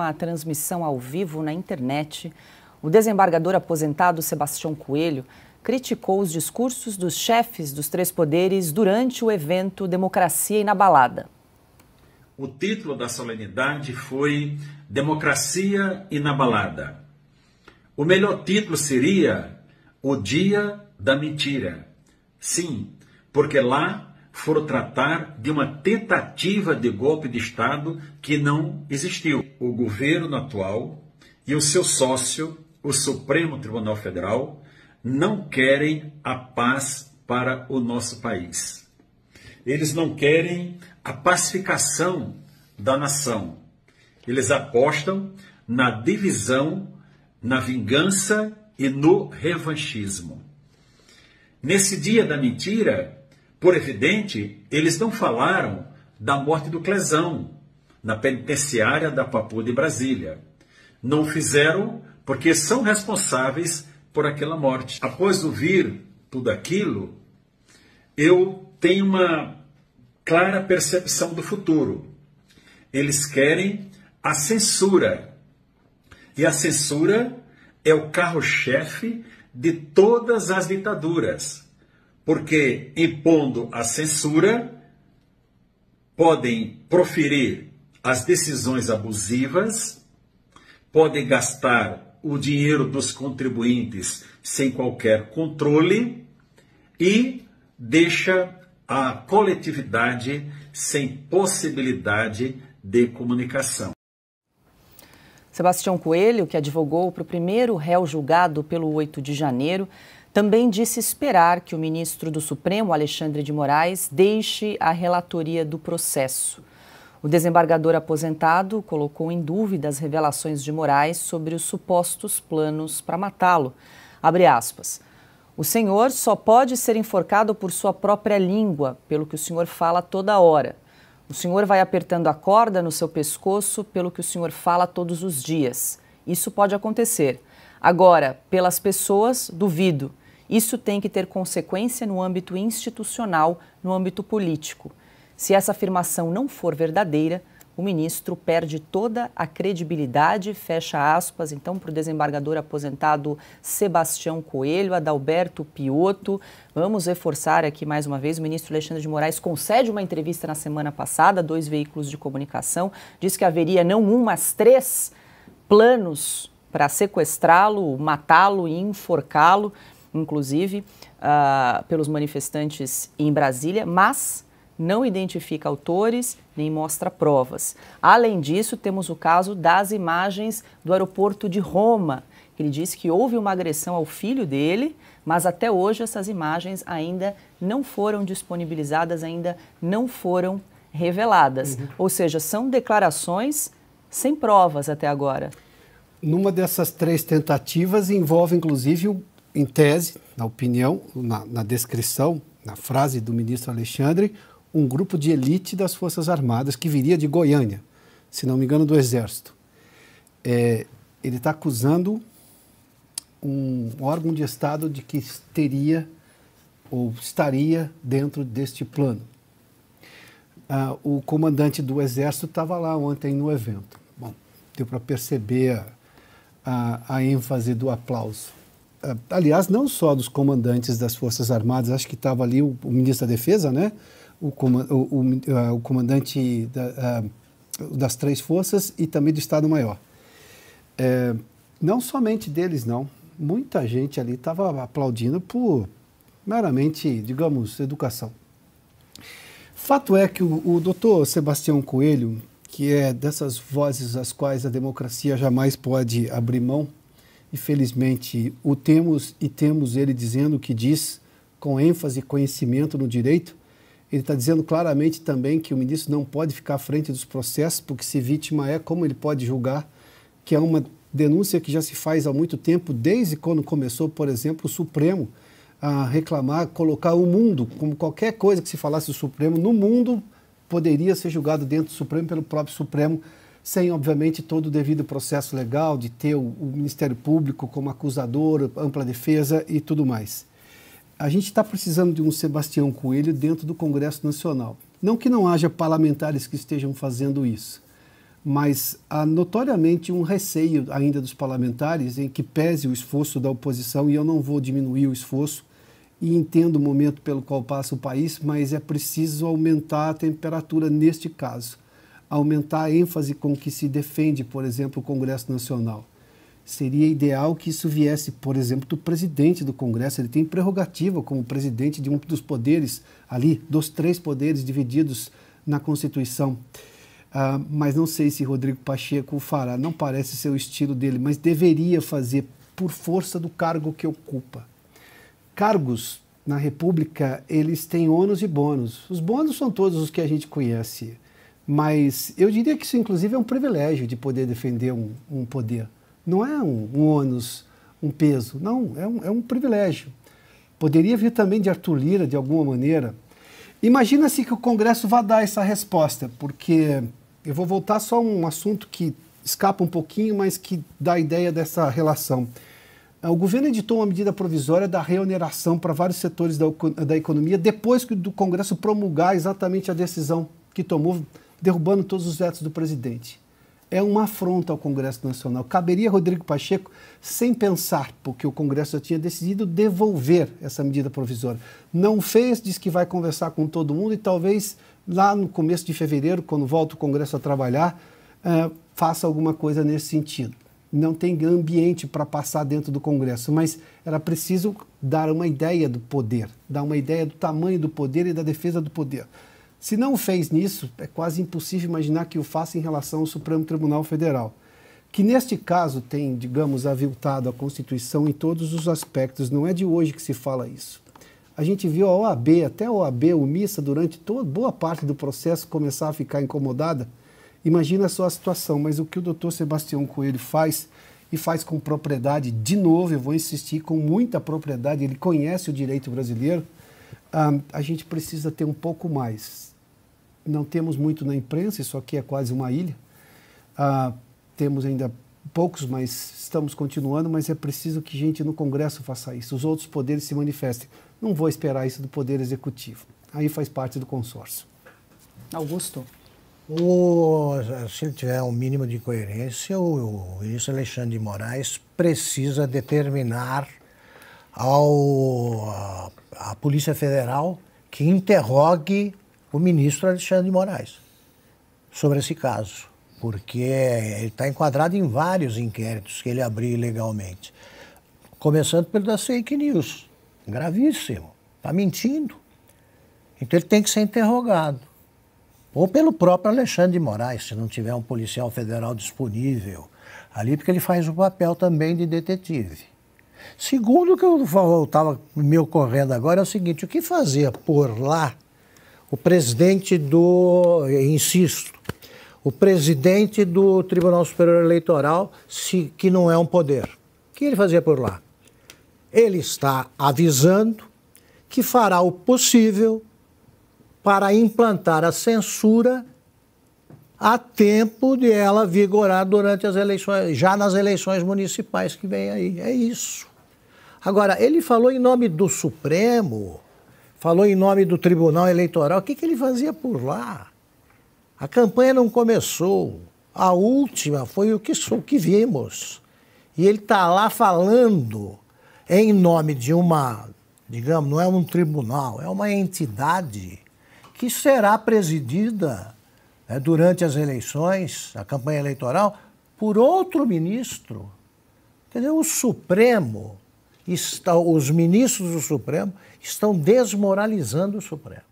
uma transmissão ao vivo na internet, o desembargador aposentado Sebastião Coelho criticou os discursos dos chefes dos três poderes durante o evento Democracia Inabalada. O título da solenidade foi Democracia Inabalada. O melhor título seria O Dia da Mentira. Sim, porque lá foram tratar de uma tentativa de golpe de Estado que não existiu. O governo atual e o seu sócio, o Supremo Tribunal Federal, não querem a paz para o nosso país. Eles não querem a pacificação da nação. Eles apostam na divisão, na vingança e no revanchismo. Nesse dia da mentira, por evidente, eles não falaram da morte do Clesão, na penitenciária da Papu de Brasília. Não fizeram porque são responsáveis por aquela morte. Após ouvir tudo aquilo, eu tenho uma clara percepção do futuro. Eles querem a censura. E a censura é o carro-chefe de todas as ditaduras porque impondo a censura, podem proferir as decisões abusivas, podem gastar o dinheiro dos contribuintes sem qualquer controle e deixa a coletividade sem possibilidade de comunicação. Sebastião Coelho, que advogou para o primeiro réu julgado pelo 8 de janeiro, também disse esperar que o ministro do Supremo, Alexandre de Moraes, deixe a relatoria do processo. O desembargador aposentado colocou em dúvida as revelações de Moraes sobre os supostos planos para matá-lo. Abre aspas. O senhor só pode ser enforcado por sua própria língua, pelo que o senhor fala toda hora. O senhor vai apertando a corda no seu pescoço pelo que o senhor fala todos os dias. Isso pode acontecer. Agora, pelas pessoas, duvido. Isso tem que ter consequência no âmbito institucional, no âmbito político. Se essa afirmação não for verdadeira, o ministro perde toda a credibilidade, fecha aspas, então, para o desembargador aposentado Sebastião Coelho, Adalberto Piotto. Vamos reforçar aqui mais uma vez: o ministro Alexandre de Moraes concede uma entrevista na semana passada, dois veículos de comunicação, diz que haveria não um, mas três planos para sequestrá-lo, matá-lo e enforcá-lo inclusive, uh, pelos manifestantes em Brasília, mas não identifica autores nem mostra provas. Além disso, temos o caso das imagens do aeroporto de Roma. que Ele disse que houve uma agressão ao filho dele, mas até hoje essas imagens ainda não foram disponibilizadas, ainda não foram reveladas. Uhum. Ou seja, são declarações sem provas até agora. Numa dessas três tentativas envolve inclusive em tese, na opinião, na, na descrição, na frase do ministro Alexandre, um grupo de elite das Forças Armadas que viria de Goiânia, se não me engano, do Exército. É, ele está acusando um órgão de Estado de que teria ou estaria dentro deste plano. Ah, o comandante do Exército estava lá ontem no evento. Bom, deu para perceber a, a, a ênfase do aplauso. Ah, aliás, não só dos comandantes das Forças Armadas, acho que estava ali o, o, ministro da Defesa, né? o, o, o, ah, o comandante da, uh, das três forças e também do Estado-Maior. É, não somente deles, não. Muita gente ali estava aplaudindo por meramente, digamos, educação. Fato é que o, o doutor Sebastião Coelho, que é dessas vozes às quais a democracia jamais pode abrir mão, infelizmente, o temos e temos ele dizendo o que diz, com ênfase e conhecimento no direito. Ele está dizendo claramente também que o ministro não pode ficar à frente dos processos, porque se vítima é, como ele pode julgar? Que é uma denúncia que já se faz há muito tempo, desde quando começou, por exemplo, o Supremo a reclamar, colocar o mundo, como qualquer coisa que se falasse o Supremo, no mundo poderia ser julgado dentro do Supremo pelo próprio Supremo sem, obviamente, todo o devido processo legal de ter o, o Ministério Público como acusador, ampla defesa e tudo mais. A gente está precisando de um Sebastião Coelho dentro do Congresso Nacional. Não que não haja parlamentares que estejam fazendo isso, mas há notoriamente um receio ainda dos parlamentares em que pese o esforço da oposição, e eu não vou diminuir o esforço, e entendo o momento pelo qual passa o país, mas é preciso aumentar a temperatura neste caso aumentar a ênfase com que se defende, por exemplo, o Congresso Nacional. Seria ideal que isso viesse, por exemplo, do presidente do Congresso. Ele tem prerrogativa como presidente de um dos poderes ali, dos três poderes divididos na Constituição. Uh, mas não sei se Rodrigo Pacheco o fará, não parece ser o estilo dele, mas deveria fazer por força do cargo que ocupa. Cargos na República, eles têm ônus e bônus. Os bônus são todos os que a gente conhece mas eu diria que isso, inclusive, é um privilégio de poder defender um, um poder. Não é um, um ônus, um peso. Não, é um, é um privilégio. Poderia vir também de Arthur Lira, de alguma maneira. Imagina-se que o Congresso vá dar essa resposta, porque eu vou voltar só a um assunto que escapa um pouquinho, mas que dá a ideia dessa relação. Ah, o governo editou uma medida provisória da reoneração para vários setores da, da economia depois que do Congresso promulgar exatamente a decisão que tomou derrubando todos os vetos do presidente. É uma afronta ao Congresso Nacional. Caberia Rodrigo Pacheco, sem pensar, porque o Congresso já tinha decidido devolver essa medida provisória. Não fez, diz que vai conversar com todo mundo e talvez lá no começo de fevereiro, quando volta o Congresso a trabalhar, uh, faça alguma coisa nesse sentido. Não tem ambiente para passar dentro do Congresso, mas era preciso dar uma ideia do poder, dar uma ideia do tamanho do poder e da defesa do poder. Se não fez nisso, é quase impossível imaginar que o faça em relação ao Supremo Tribunal Federal, que neste caso tem, digamos, aviltado a Constituição em todos os aspectos. Não é de hoje que se fala isso. A gente viu a OAB, até a OAB omissa durante toda boa parte do processo começar a ficar incomodada. Imagina só a situação, mas o que o doutor Sebastião Coelho faz, e faz com propriedade, de novo, eu vou insistir, com muita propriedade, ele conhece o direito brasileiro, um, a gente precisa ter um pouco mais. Não temos muito na imprensa, isso aqui é quase uma ilha. Uh, temos ainda poucos, mas estamos continuando, mas é preciso que gente no Congresso faça isso, os outros poderes se manifestem. Não vou esperar isso do Poder Executivo. Aí faz parte do consórcio. Augusto? O, se ele tiver um mínimo de coerência, o, o, o Alexandre de Moraes precisa determinar ao, a, a Polícia Federal que interrogue o ministro Alexandre de Moraes sobre esse caso, porque ele está enquadrado em vários inquéritos que ele abriu ilegalmente. Começando pelo da fake news, gravíssimo, está mentindo. Então ele tem que ser interrogado. Ou pelo próprio Alexandre de Moraes, se não tiver um policial federal disponível ali, porque ele faz o papel também de detetive. Segundo, o que eu estava me ocorrendo agora é o seguinte: o que fazia por lá o presidente do. Insisto, o presidente do Tribunal Superior Eleitoral, se, que não é um poder. O que ele fazia por lá? Ele está avisando que fará o possível para implantar a censura a tempo de ela vigorar durante as eleições, já nas eleições municipais que vem aí. É isso. Agora, ele falou em nome do Supremo, falou em nome do Tribunal Eleitoral. O que, que ele fazia por lá? A campanha não começou. A última foi o que, o que vimos. E ele está lá falando em nome de uma, digamos, não é um tribunal, é uma entidade que será presidida né, durante as eleições, a campanha eleitoral, por outro ministro. Quer dizer, o Supremo está, os ministros do Supremo estão desmoralizando o Supremo.